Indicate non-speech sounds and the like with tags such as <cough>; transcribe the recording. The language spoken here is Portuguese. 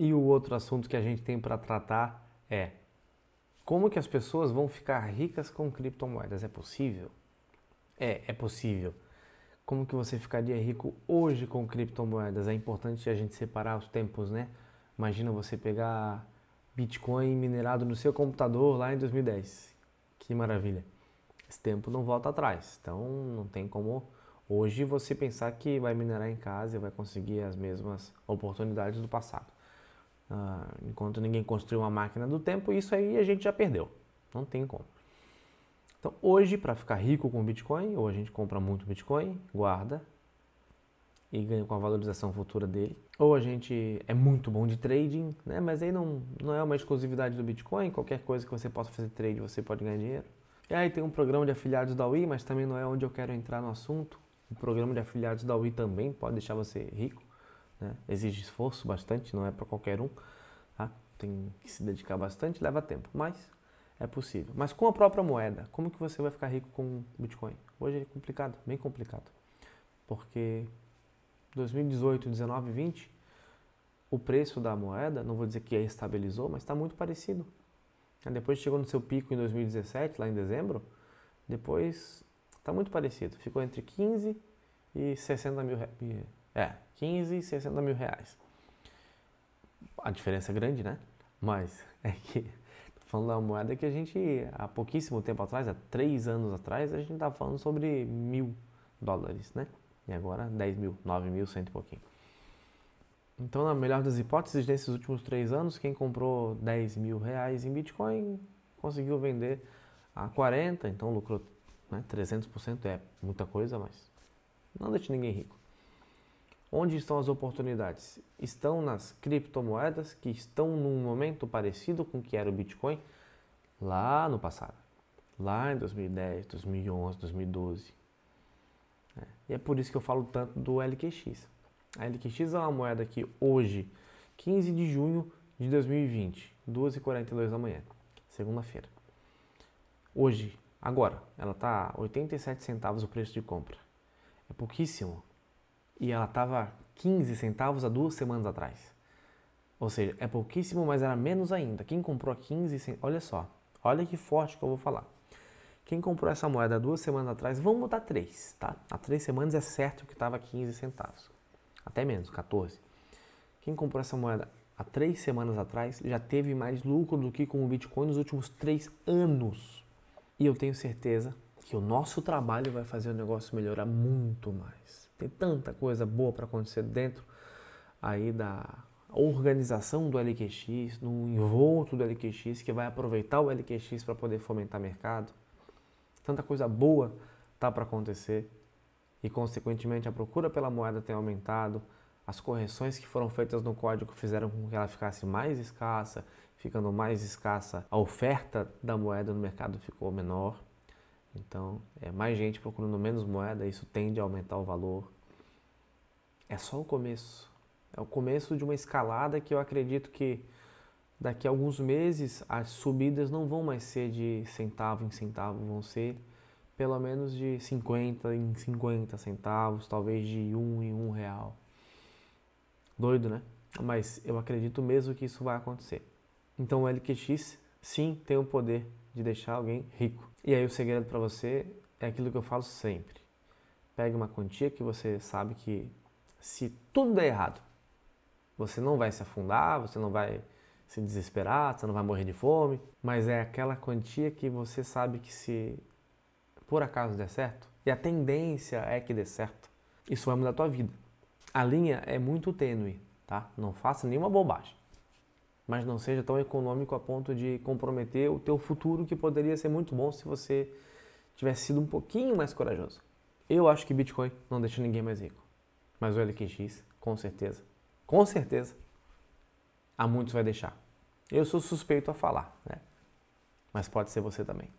E o outro assunto que a gente tem para tratar é como que as pessoas vão ficar ricas com criptomoedas? É possível? É, é possível. Como que você ficaria rico hoje com criptomoedas? É importante a gente separar os tempos, né? Imagina você pegar Bitcoin minerado no seu computador lá em 2010. Que maravilha. Esse tempo não volta atrás. Então não tem como hoje você pensar que vai minerar em casa e vai conseguir as mesmas oportunidades do passado ah, enquanto ninguém construiu uma máquina do tempo, isso aí a gente já perdeu. Não tem como. Então, hoje, para ficar rico com Bitcoin, ou a gente compra muito Bitcoin, guarda e ganha com a valorização futura dele, ou a gente é muito bom de trading, né? mas aí não, não é uma exclusividade do Bitcoin, qualquer coisa que você possa fazer trade, você pode ganhar dinheiro. E aí tem um programa de afiliados da UI, mas também não é onde eu quero entrar no assunto. O programa de afiliados da UI também pode deixar você rico. Né? Exige esforço bastante, não é para qualquer um. Tá? Tem que se dedicar bastante, leva tempo, mas é possível. Mas com a própria moeda, como que você vai ficar rico com Bitcoin? Hoje é complicado, bem complicado. Porque 2018, 19, 20, o preço da moeda, não vou dizer que é estabilizou, mas está muito parecido. Depois chegou no seu pico em 2017, lá em dezembro, depois está muito parecido. Ficou entre 15 e 60 mil, é, 15, 60 mil reais. A diferença é grande, né? Mas <laughs> é que, falando da moeda que a gente, há pouquíssimo tempo atrás, há três anos atrás, a gente estava falando sobre mil dólares, né? E agora 10 mil, 9 mil, cento e pouquinho. Então, na melhor das hipóteses, nesses últimos três anos, quem comprou 10 mil reais em Bitcoin conseguiu vender a 40, então lucrou né, 300%, é muita coisa, mas não deixe ninguém rico. Onde estão as oportunidades? Estão nas criptomoedas que estão num momento parecido com o que era o Bitcoin lá no passado, lá em 2010, 2011, 2012. E é por isso que eu falo tanto do LQX. A LQX é uma moeda que hoje, 15 de junho de 2020, 2h42 da manhã, segunda-feira. Hoje, agora, ela está 87 centavos o preço de compra. É pouquíssimo e ela estava 15 centavos há duas semanas atrás. Ou seja, é pouquíssimo, mas era menos ainda. Quem comprou a 15 centavos, olha só, olha que forte que eu vou falar. Quem comprou essa moeda há duas semanas atrás, vamos botar três, tá? Há três semanas é certo que estava 15 centavos, até menos, 14. Quem comprou essa moeda há três semanas atrás já teve mais lucro do que com o Bitcoin nos últimos três anos. E eu tenho certeza que o nosso trabalho vai fazer o negócio melhorar muito mais. Tem tanta coisa boa para acontecer dentro aí da organização do LQX, no envolto do LQX, que vai aproveitar o LQX para poder fomentar mercado. Tanta coisa boa tá para acontecer e, consequentemente, a procura pela moeda tem aumentado. As correções que foram feitas no código fizeram com que ela ficasse mais escassa, ficando mais escassa, a oferta da moeda no mercado ficou menor. Então, é mais gente procurando menos moeda, isso tende a aumentar o valor. É só o começo. É o começo de uma escalada que eu acredito que daqui a alguns meses as subidas não vão mais ser de centavo em centavo, vão ser pelo menos de 50 em 50 centavos, talvez de 1 em 1 real. Doido, né? Mas eu acredito mesmo que isso vai acontecer. Então o LQX sim tem o poder de deixar alguém rico. E aí o segredo para você é aquilo que eu falo sempre. Pegue uma quantia que você sabe que se tudo der errado, você não vai se afundar, você não vai se desesperar, você não vai morrer de fome, mas é aquela quantia que você sabe que se por acaso der certo, e a tendência é que dê certo, isso vai mudar a tua vida. A linha é muito tênue, tá? Não faça nenhuma bobagem mas não seja tão econômico a ponto de comprometer o teu futuro que poderia ser muito bom se você tivesse sido um pouquinho mais corajoso. Eu acho que Bitcoin não deixa ninguém mais rico, mas o LQX, com certeza, com certeza, a muitos vai deixar. Eu sou suspeito a falar, né? Mas pode ser você também.